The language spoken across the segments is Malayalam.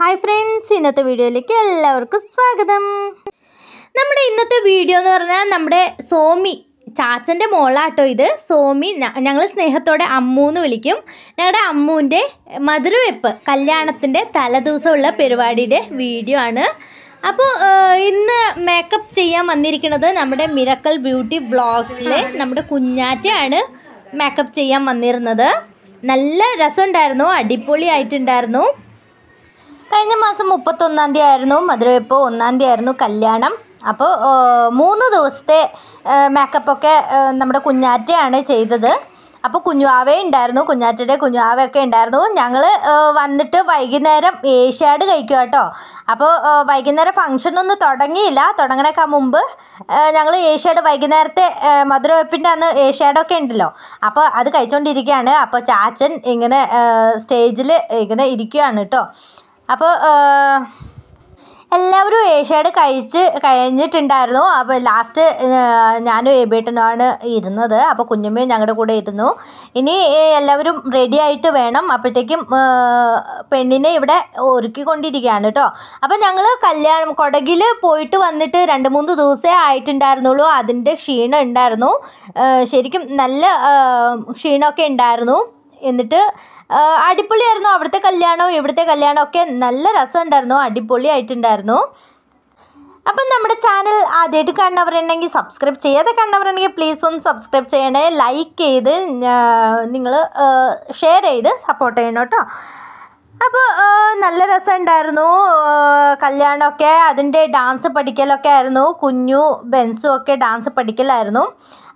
ഹായ് ഫ്രണ്ട്സ് ഇന്നത്തെ വീഡിയോയിലേക്ക് എല്ലാവർക്കും സ്വാഗതം നമ്മുടെ ഇന്നത്തെ വീഡിയോ എന്ന് പറഞ്ഞാൽ നമ്മുടെ സോമി ചാച്ചൻ്റെ മോളാട്ടോ ഇത് സോമി ഞങ്ങൾ സ്നേഹത്തോടെ അമ്മു എന്ന് വിളിക്കും ഞങ്ങളുടെ അമ്മുവിൻ്റെ മധുരവെപ്പ് കല്യാണത്തിൻ്റെ തലദിവസമുള്ള പരിപാടിയുടെ വീഡിയോ ആണ് അപ്പോൾ ഇന്ന് മേക്കപ്പ് ചെയ്യാൻ വന്നിരിക്കുന്നത് നമ്മുടെ മിറക്കൽ ബ്യൂട്ടി ബ്ലോഗ്സിലെ നമ്മുടെ കുഞ്ഞാറ്റയാണ് മേക്കപ്പ് ചെയ്യാൻ വന്നിരുന്നത് നല്ല രസമുണ്ടായിരുന്നു അടിപൊളിയായിട്ടുണ്ടായിരുന്നു കഴിഞ്ഞ മാസം മുപ്പത്തൊന്നാം തീയതി ആയിരുന്നു മധുരവെപ്പ് ഒന്നാം തീയതി ആയിരുന്നു കല്യാണം അപ്പോൾ മൂന്ന് ദിവസത്തെ മേക്കപ്പൊക്കെ നമ്മുടെ കുഞ്ഞാറ്റയാണ് ചെയ്തത് അപ്പോൾ കുഞ്ഞാവേ ഉണ്ടായിരുന്നു കുഞ്ഞാറ്റയുടെ ഒക്കെ ഉണ്ടായിരുന്നു ഞങ്ങൾ വന്നിട്ട് വൈകുന്നേരം ഏഷ്യാഡ് കഴിക്കുക കേട്ടോ അപ്പോൾ വൈകുന്നേരം ഫംഗ്ഷനൊന്നും തുടങ്ങിയില്ല തുടങ്ങണേക്കാ മുമ്പ് ഞങ്ങൾ ഏഷ്യാഡ് വൈകുന്നേരത്തെ മധുരവെപ്പിൻ്റെ അന്ന് ഏഷ്യാഡൊക്കെ ഉണ്ടല്ലോ അപ്പോൾ അത് കഴിച്ചുകൊണ്ടിരിക്കുകയാണ് അപ്പോൾ ചാച്ചൻ ഇങ്ങനെ സ്റ്റേജിൽ ഇങ്ങനെ ഇരിക്കുകയാണ് കേട്ടോ അപ്പോൾ എല്ലാവരും ഏഷ്യാഡ് കഴിച്ച് കഴിഞ്ഞിട്ടുണ്ടായിരുന്നു അപ്പോൾ ലാസ്റ്റ് ഞാനും എബേട്ടനുമാണ് ഇരുന്നത് അപ്പോൾ കുഞ്ഞുമ്മയും ഞങ്ങളുടെ കൂടെ ഇരുന്നു ഇനി എല്ലാവരും റെഡി ആയിട്ട് വേണം അപ്പോഴത്തേക്കും പെണ്ണിനെ ഇവിടെ ഒരുക്കിക്കൊണ്ടിരിക്കുകയാണ് കേട്ടോ അപ്പോൾ ഞങ്ങൾ കല്യാണം കൊടകിൽ പോയിട്ട് വന്നിട്ട് രണ്ട് മൂന്ന് ദിവസമേ ആയിട്ടുണ്ടായിരുന്നുള്ളൂ അതിൻ്റെ ക്ഷീണം ഉണ്ടായിരുന്നു ശരിക്കും നല്ല ക്ഷീണമൊക്കെ ഉണ്ടായിരുന്നു എന്നിട്ട് അടിപൊളിയായിരുന്നു അവിടുത്തെ കല്യാണവും ഇവിടുത്തെ കല്യാണവും ഒക്കെ നല്ല രസമുണ്ടായിരുന്നു അടിപൊളിയായിട്ടുണ്ടായിരുന്നു അപ്പം നമ്മുടെ ചാനൽ ആദ്യമായിട്ട് കണ്ടവരുണ്ടെങ്കിൽ സബ്സ്ക്രൈബ് ചെയ്യാതെ കണ്ടവരുണ്ടെങ്കിൽ പ്ലീസ് ഒന്ന് സബ്സ്ക്രൈബ് ചെയ്യണേ ലൈക്ക് ചെയ്ത് നിങ്ങൾ ഷെയർ ചെയ്ത് സപ്പോർട്ട് ചെയ്യണം കേട്ടോ അപ്പോൾ നല്ല രസമുണ്ടായിരുന്നു കല്യാണമൊക്കെ അതിൻ്റെ ഡാൻസ് പഠിക്കലൊക്കെ ആയിരുന്നു കുഞ്ഞു ബെൻസും ഒക്കെ ഡാൻസ് പഠിക്കലായിരുന്നു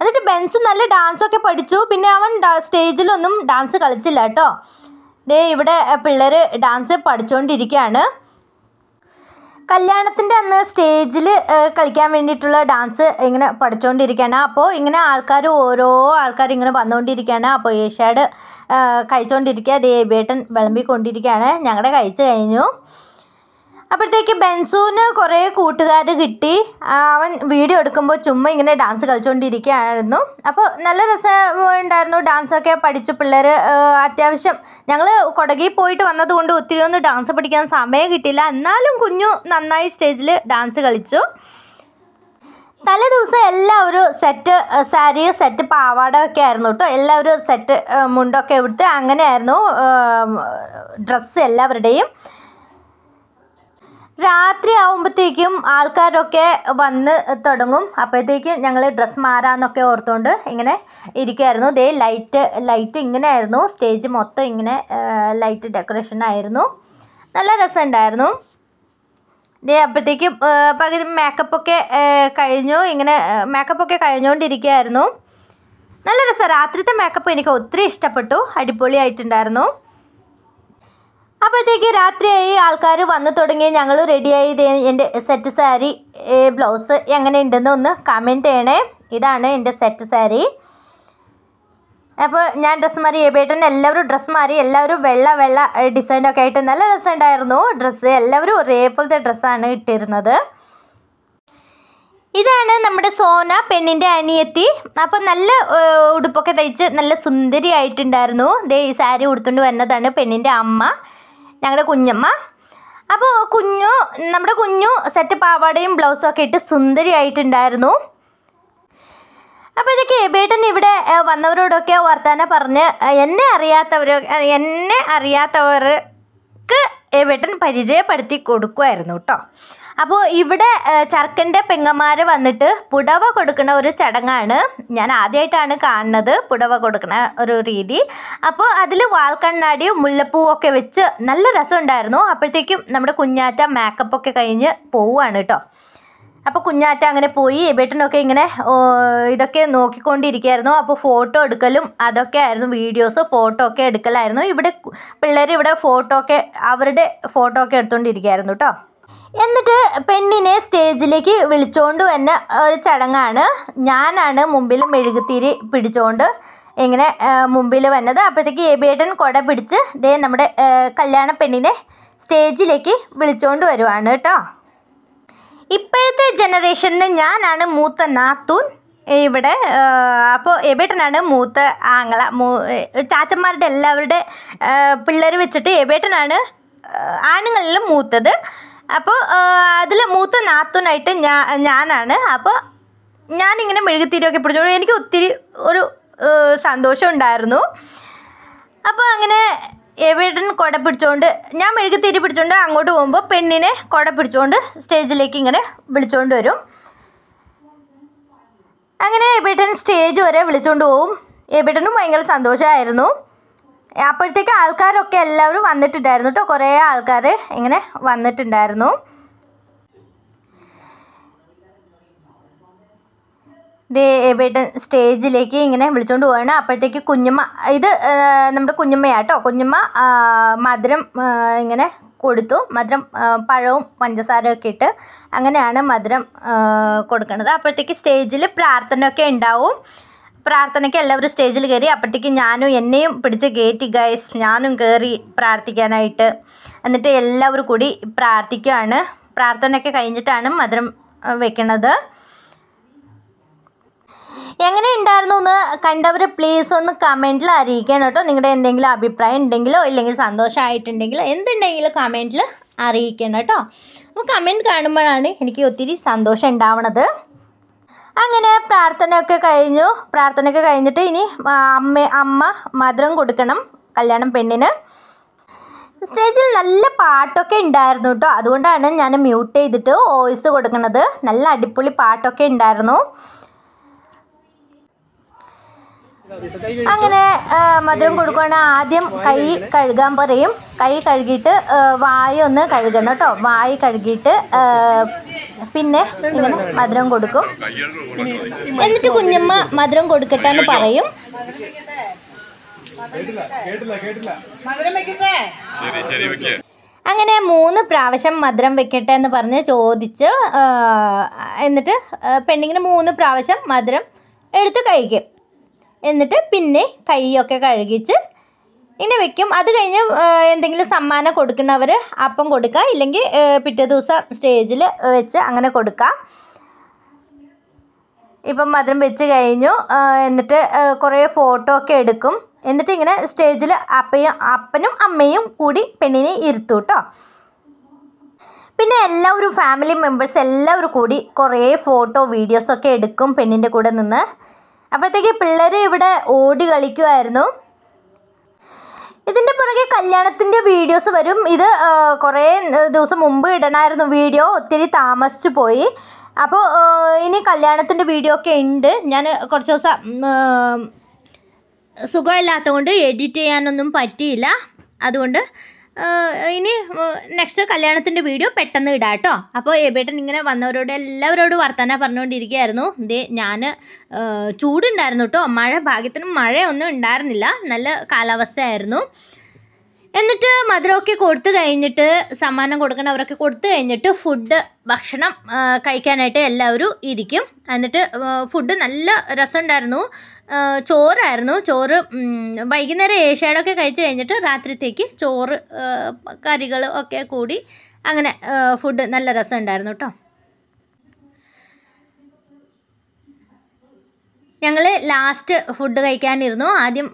എന്നിട്ട് ബെൻസ് നല്ല ഡാൻസൊക്കെ പഠിച്ചു പിന്നെ അവൻ സ്റ്റേജിലൊന്നും ഡാൻസ് കളിച്ചില്ല കേട്ടോ ദേ ഇവിടെ പിള്ളേർ ഡാൻസ് പഠിച്ചുകൊണ്ടിരിക്കുകയാണ് കല്യാണത്തിൻ്റെ അന്ന് സ്റ്റേജിൽ കളിക്കാൻ വേണ്ടിയിട്ടുള്ള ഡാൻസ് ഇങ്ങനെ പഠിച്ചുകൊണ്ടിരിക്കുകയാണ് അപ്പോൾ ഇങ്ങനെ ആൾക്കാർ ഓരോ ആൾക്കാർ ഇങ്ങനെ വന്നുകൊണ്ടിരിക്കുകയാണ് അപ്പോൾ ഏഷ്യാഡ് കഴിച്ചുകൊണ്ടിരിക്കുക ദേവിയേട്ടൻ വിളമ്പിക്കൊണ്ടിരിക്കുകയാണ് ഞങ്ങളുടെ കഴിച്ചു കഴിഞ്ഞു അപ്പോഴത്തേക്ക് ബെൻസൂന് കുറേ കൂട്ടുകാർ കിട്ടി അവൻ വീഡിയോ എടുക്കുമ്പോൾ ചുമ്മാ ഇങ്ങനെ ഡാൻസ് കളിച്ചുകൊണ്ടിരിക്കുകയായിരുന്നു അപ്പോൾ നല്ല രസം ഉണ്ടായിരുന്നു ഡാൻസൊക്കെ പഠിച്ചു പിള്ളേർ അത്യാവശ്യം ഞങ്ങൾ കുടകിൽ പോയിട്ട് വന്നതുകൊണ്ട് ഒത്തിരി ഒന്നും ഡാൻസ് പഠിക്കാൻ സമയം കിട്ടിയില്ല എന്നാലും കുഞ്ഞു നന്നായി സ്റ്റേജിൽ ഡാൻസ് കളിച്ചു തലേ ദിവസം എല്ലാവരും സെറ്റ് സാരി സെറ്റ് പാവാട ആയിരുന്നു കേട്ടോ എല്ലാവരും സെറ്റ് മുണ്ടൊക്കെ എടുത്ത് അങ്ങനെയായിരുന്നു ഡ്രസ്സ് എല്ലാവരുടെയും രാത്രി ആവുമ്പോഴത്തേക്കും ആൾക്കാരൊക്കെ വന്ന് തുടങ്ങും അപ്പോഴത്തേക്കും ഞങ്ങൾ ഡ്രസ്സ് മാറാന്നൊക്കെ ഓർത്തുകൊണ്ട് ഇങ്ങനെ ഇരിക്കുമായിരുന്നു ദേ ലൈറ്റ് ലൈറ്റ് ഇങ്ങനെ ആയിരുന്നു സ്റ്റേജ് മൊത്തം ഇങ്ങനെ ലൈറ്റ് ഡെക്കറേഷൻ ആയിരുന്നു നല്ല രസമുണ്ടായിരുന്നു ദേ അപ്പോഴത്തേക്കും പകുതി മേക്കപ്പൊക്കെ കഴിഞ്ഞു ഇങ്ങനെ മേക്കപ്പൊക്കെ കഴിഞ്ഞുകൊണ്ടിരിക്കുകയായിരുന്നു നല്ല രസം രാത്രിത്തെ മേക്കപ്പ് എനിക്ക് ഒത്തിരി ഇഷ്ടപ്പെട്ടു അടിപൊളിയായിട്ടുണ്ടായിരുന്നു അപ്പോഴത്തേക്ക് രാത്രിയായി ആൾക്കാർ വന്നു തുടങ്ങി ഞങ്ങൾ റെഡിയായി എൻ്റെ സെറ്റ് സാരി ബ്ലൗസ് എങ്ങനെയുണ്ടെന്ന് ഒന്ന് കമൻറ്റ് ചെയ്യണേ ഇതാണ് എൻ്റെ സെറ്റ് സാരി അപ്പോൾ ഞാൻ ഡ്രസ്സ് മാറി ഏബേട്ടൻ എല്ലാവരും ഡ്രസ്സ് മാറി എല്ലാവരും വെള്ള വെള്ള ഡിസൈനൊക്കെ ആയിട്ട് നല്ല രസമുണ്ടായിരുന്നു ഡ്രസ്സ് എല്ലാവരും ഒരേപോലത്തെ ഡ്രസ്സാണ് ഇട്ടിരുന്നത് ഇതാണ് നമ്മുടെ സോന പെണ്ണിൻ്റെ അനിയത്തി അപ്പോൾ നല്ല ഉടുപ്പൊക്കെ തയ്ച്ച് നല്ല ആയിട്ടുണ്ടായിരുന്നു ദേ ഈ സാരി ഉടുത്തുകൊണ്ട് വന്നതാണ് പെണ്ണിൻ്റെ അമ്മ ഞങ്ങളുടെ കുഞ്ഞമ്മ അപ്പോൾ കുഞ്ഞു നമ്മുടെ കുഞ്ഞു സെറ്റ് പാവാടയും ബ്ലൗസും ഒക്കെ ഇട്ട് ആയിട്ടുണ്ടായിരുന്നു അപ്പോൾ ഇതൊക്കെ ബേട്ടൻ ഇവിടെ വന്നവരോടൊക്കെ വർത്താനം പറഞ്ഞ് എന്നെ അറിയാത്തവർ എന്നെ അറിയാത്തവർക്ക് ബേട്ടൻ പരിചയപ്പെടുത്തി കൊടുക്കുമായിരുന്നു കേട്ടോ അപ്പോൾ ഇവിടെ ചർക്കൻ്റെ പെങ്ങന്മാർ വന്നിട്ട് പുടവ കൊടുക്കുന്ന ഒരു ചടങ്ങാണ് ഞാൻ ആദ്യമായിട്ടാണ് കാണുന്നത് പുടവ കൊടുക്കുന്ന ഒരു രീതി അപ്പോൾ അതിൽ വാൽക്കണ്ണാടിയും മുല്ലപ്പൂവും ഒക്കെ വെച്ച് നല്ല രസമുണ്ടായിരുന്നു അപ്പോഴത്തേക്കും നമ്മുടെ കുഞ്ഞാറ്റ മേക്കപ്പൊക്കെ കഴിഞ്ഞ് പോവുകയാണ് കേട്ടോ അപ്പോൾ കുഞ്ഞാറ്റ അങ്ങനെ പോയി ബേട്ടനൊക്കെ ഇങ്ങനെ ഇതൊക്കെ നോക്കിക്കൊണ്ടിരിക്കുകയായിരുന്നു അപ്പോൾ ഫോട്ടോ എടുക്കലും അതൊക്കെ ആയിരുന്നു വീഡിയോസ് ഫോട്ടോ ഒക്കെ എടുക്കലായിരുന്നു ഇവിടെ പിള്ളേർ ഇവിടെ ഫോട്ടോ ഒക്കെ അവരുടെ ഫോട്ടോ ഒക്കെ എടുത്തുകൊണ്ടിരിക്കുകയായിരുന്നു കേട്ടോ എന്നിട്ട് പെണ്ണിനെ സ്റ്റേജിലേക്ക് വിളിച്ചുകൊണ്ട് വന്ന ഒരു ചടങ്ങാണ് ഞാനാണ് മുമ്പിൽ മെഴുകുതിരി പിടിച്ചുകൊണ്ട് ഇങ്ങനെ മുമ്പിൽ വന്നത് അപ്പോഴത്തേക്ക് എബിയേട്ടൻ കുട പിടിച്ച് ദേ നമ്മുടെ കല്യാണ പെണ്ണിനെ സ്റ്റേജിലേക്ക് വിളിച്ചുകൊണ്ട് വരുവാണ് കേട്ടോ ഇപ്പോഴത്തെ ജനറേഷനിൽ ഞാനാണ് മൂത്ത നാത്തൂൻ ഇവിടെ അപ്പോൾ എബേട്ടനാണ് മൂത്ത ആങ്ങള മൂ ചാച്ചന്മാരുടെ എല്ലാവരുടെ പിള്ളേർ വെച്ചിട്ട് എബേട്ടനാണ് ആണുങ്ങളിൽ മൂത്തത് അപ്പോൾ അതിൽ മൂത്ത നാത്തൂനായിട്ട് ഞാ ഞാനാണ് അപ്പോൾ ഞാനിങ്ങനെ മെഴുകുതിരിയൊക്കെ പിടിച്ചോളൂ എനിക്ക് ഒത്തിരി ഒരു സന്തോഷം ഉണ്ടായിരുന്നു അപ്പോൾ അങ്ങനെ എവിടൻ കുട പിടിച്ചുകൊണ്ട് ഞാൻ മെഴുകി തീരി പിടിച്ചുകൊണ്ട് അങ്ങോട്ട് പോകുമ്പോൾ പെണ്ണിനെ കുട പിടിച്ചുകൊണ്ട് സ്റ്റേജിലേക്ക് ഇങ്ങനെ വിളിച്ചുകൊണ്ട് വരും അങ്ങനെ എബേട്ടൻ സ്റ്റേജ് വരെ വിളിച്ചുകൊണ്ട് പോകും എബേട്ടനും ഭയങ്കര സന്തോഷമായിരുന്നു അപ്പോഴത്തേക്ക് ആൾക്കാരൊക്കെ എല്ലാവരും വന്നിട്ടുണ്ടായിരുന്നു കേട്ടോ കുറേ ആൾക്കാർ ഇങ്ങനെ വന്നിട്ടുണ്ടായിരുന്നു ദേ ഏവേട്ടൻ സ്റ്റേജിലേക്ക് ഇങ്ങനെ വിളിച്ചുകൊണ്ട് പോവാണ് അപ്പോഴത്തേക്ക് കുഞ്ഞുമ്മ ഇത് നമ്മുടെ കുഞ്ഞുമ്മയാട്ടോ കുഞ്ഞുമ്മ മധുരം ഇങ്ങനെ കൊടുത്തു മധുരം പഴവും പഞ്ചസാരയൊക്കെ ഇട്ട് അങ്ങനെയാണ് മധുരം കൊടുക്കുന്നത് അപ്പോഴത്തേക്ക് സ്റ്റേജിൽ പ്രാർത്ഥനയൊക്കെ ഉണ്ടാവും പ്രാർത്ഥനയ്ക്ക് എല്ലാവരും സ്റ്റേജിൽ കയറി അപ്പോഴത്തേക്ക് ഞാനും എന്നെയും പിടിച്ച് കയറ്റി ഗൈസ് ഞാനും കയറി പ്രാർത്ഥിക്കാനായിട്ട് എന്നിട്ട് എല്ലാവരും കൂടി പ്രാർത്ഥിക്കുകയാണ് പ്രാർത്ഥനയൊക്കെ കഴിഞ്ഞിട്ടാണ് മധുരം വെക്കണത് എങ്ങനെ ഉണ്ടായിരുന്നു എന്ന് കണ്ടവർ പ്ലീസ് ഒന്ന് കമൻറ്റിൽ അറിയിക്കണം കേട്ടോ നിങ്ങളുടെ എന്തെങ്കിലും അഭിപ്രായം ഉണ്ടെങ്കിലോ ഇല്ലെങ്കിൽ സന്തോഷമായിട്ടുണ്ടെങ്കിലോ എന്തുണ്ടെങ്കിലും കമൻറ്റിൽ അറിയിക്കണം കേട്ടോ അപ്പോൾ കമൻറ്റ് കാണുമ്പോഴാണ് എനിക്ക് ഒത്തിരി സന്തോഷം ഉണ്ടാവണത് അങ്ങനെ പ്രാർത്ഥനയൊക്കെ കഴിഞ്ഞു പ്രാർത്ഥനയൊക്കെ കഴിഞ്ഞിട്ട് ഇനി അമ്മ അമ്മ മധുരം കൊടുക്കണം കല്യാണം പെണ്ണിന് സ്റ്റേജിൽ നല്ല പാട്ടൊക്കെ ഉണ്ടായിരുന്നു കേട്ടോ അതുകൊണ്ടാണ് ഞാൻ മ്യൂട്ട് ചെയ്തിട്ട് വോയിസ് കൊടുക്കുന്നത് നല്ല അടിപൊളി പാട്ടൊക്കെ ഉണ്ടായിരുന്നു അങ്ങനെ മധുരം കൊടുക്കുകയാണെങ്കിൽ ആദ്യം കൈ കഴുകാൻ പറയും കൈ കഴുകിയിട്ട് വായ ഒന്ന് കഴുകണം കേട്ടോ വായ കഴുകിയിട്ട് പിന്നെ ഇങ്ങനെ മധുരം കൊടുക്കും എന്നിട്ട് കുഞ്ഞമ്മ മധുരം കൊടുക്കട്ടെ എന്ന് പറയും അങ്ങനെ മൂന്ന് പ്രാവശ്യം മധുരം വെക്കട്ടെ എന്ന് പറഞ്ഞ് ചോദിച്ച് എന്നിട്ട് പെണ്ണിങ്ങനെ മൂന്ന് പ്രാവശ്യം മധുരം എടുത്ത് കഴിക്കും എന്നിട്ട് പിന്നെ കൈയൊക്കെ കഴുകിച്ച് ഇങ്ങനെ വെക്കും അത് കഴിഞ്ഞ് എന്തെങ്കിലും സമ്മാനം കൊടുക്കുന്നവർ അപ്പം കൊടുക്കുക ഇല്ലെങ്കിൽ പിറ്റേ ദിവസം സ്റ്റേജിൽ വെച്ച് അങ്ങനെ കൊടുക്കാം ഇപ്പം മധുരം വെച്ച് കഴിഞ്ഞു എന്നിട്ട് കുറേ ഫോട്ടോ ഒക്കെ എടുക്കും എന്നിട്ട് ഇങ്ങനെ സ്റ്റേജിൽ അപ്പയും അപ്പനും അമ്മയും കൂടി പെണ്ണിനെ ഇരുത്തു കേട്ടോ പിന്നെ എല്ലാവരും ഫാമിലി മെമ്പേഴ്സ് എല്ലാവരും കൂടി കുറേ ഫോട്ടോ വീഡിയോസൊക്കെ എടുക്കും പെണ്ണിൻ്റെ കൂടെ നിന്ന് അപ്പോഴത്തേക്ക് പിള്ളേർ ഇവിടെ ഓടി കളിക്കുമായിരുന്നു ഇതിൻ്റെ പുറകെ കല്യാണത്തിൻ്റെ വീഡിയോസ് വരും ഇത് കുറേ ദിവസം മുമ്പ് ഇടണമായിരുന്നു വീഡിയോ ഒത്തിരി താമസിച്ചു പോയി അപ്പോൾ ഇനി കല്യാണത്തിൻ്റെ വീഡിയോ ഒക്കെ ഉണ്ട് ഞാൻ കുറച്ച് ദിവസം സുഖമില്ലാത്തതുകൊണ്ട് എഡിറ്റ് ചെയ്യാനൊന്നും പറ്റിയില്ല അതുകൊണ്ട് ഇനി നെക്സ്റ്റ് കല്യാണത്തിൻ്റെ വീഡിയോ പെട്ടെന്ന് ഇടാം കേട്ടോ അപ്പോൾ എബേട്ടൻ ഇങ്ങനെ വന്നവരോട് എല്ലാവരോടും വർത്തമാനം പറഞ്ഞുകൊണ്ടിരിക്കുകയായിരുന്നു ഇതേ ഞാൻ ചൂടുണ്ടായിരുന്നു കേട്ടോ മഴ ഭാഗ്യത്തിന് മഴയൊന്നും ഉണ്ടായിരുന്നില്ല നല്ല കാലാവസ്ഥയായിരുന്നു എന്നിട്ട് മധുരമൊക്കെ കൊടുത്തു കഴിഞ്ഞിട്ട് സമ്മാനം കൊടുക്കണവരൊക്കെ കൊടുത്തു കഴിഞ്ഞിട്ട് ഫുഡ് ഭക്ഷണം കഴിക്കാനായിട്ട് എല്ലാവരും ഇരിക്കും എന്നിട്ട് ഫുഡ് നല്ല രസമുണ്ടായിരുന്നു ചോറായിരുന്നു ചോറ് വൈകുന്നേരം ഏഷ്യാഡൊക്കെ കഴിച്ച് കഴിഞ്ഞിട്ട് രാത്രിത്തേക്ക് ചോറ് കറികൾ ഒക്കെ കൂടി അങ്ങനെ ഫുഡ് നല്ല രസമുണ്ടായിരുന്നു കേട്ടോ ഞങ്ങൾ ലാസ്റ്റ് ഫുഡ് കഴിക്കാനിരുന്നു ആദ്യം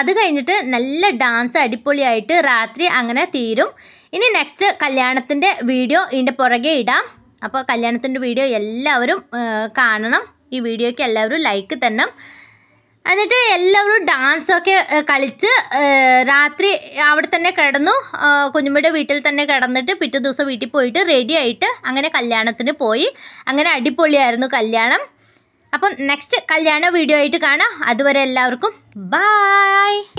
അത് കഴിഞ്ഞിട്ട് നല്ല ഡാൻസ് അടിപൊളിയായിട്ട് രാത്രി അങ്ങനെ തീരും ഇനി നെക്സ്റ്റ് കല്യാണത്തിൻ്റെ വീഡിയോ ഇതിൻ്റെ പുറകെ ഇടാം അപ്പോൾ കല്യാണത്തിൻ്റെ വീഡിയോ എല്ലാവരും കാണണം ഈ വീഡിയോയ്ക്ക് എല്ലാവരും ലൈക്ക് തന്നെ എന്നിട്ട് എല്ലാവരും ഡാൻസൊക്കെ കളിച്ച് രാത്രി അവിടെ തന്നെ കിടന്നു കുഞ്ഞുമ്മയുടെ വീട്ടിൽ തന്നെ കിടന്നിട്ട് പിറ്റേ ദിവസം വീട്ടിൽ പോയിട്ട് റെഡി ആയിട്ട് അങ്ങനെ കല്യാണത്തിന് പോയി അങ്ങനെ അടിപൊളിയായിരുന്നു കല്യാണം അപ്പം നെക്സ്റ്റ് കല്യാണ വീഡിയോ ആയിട്ട് കാണാം അതുവരെ എല്ലാവർക്കും ബായ്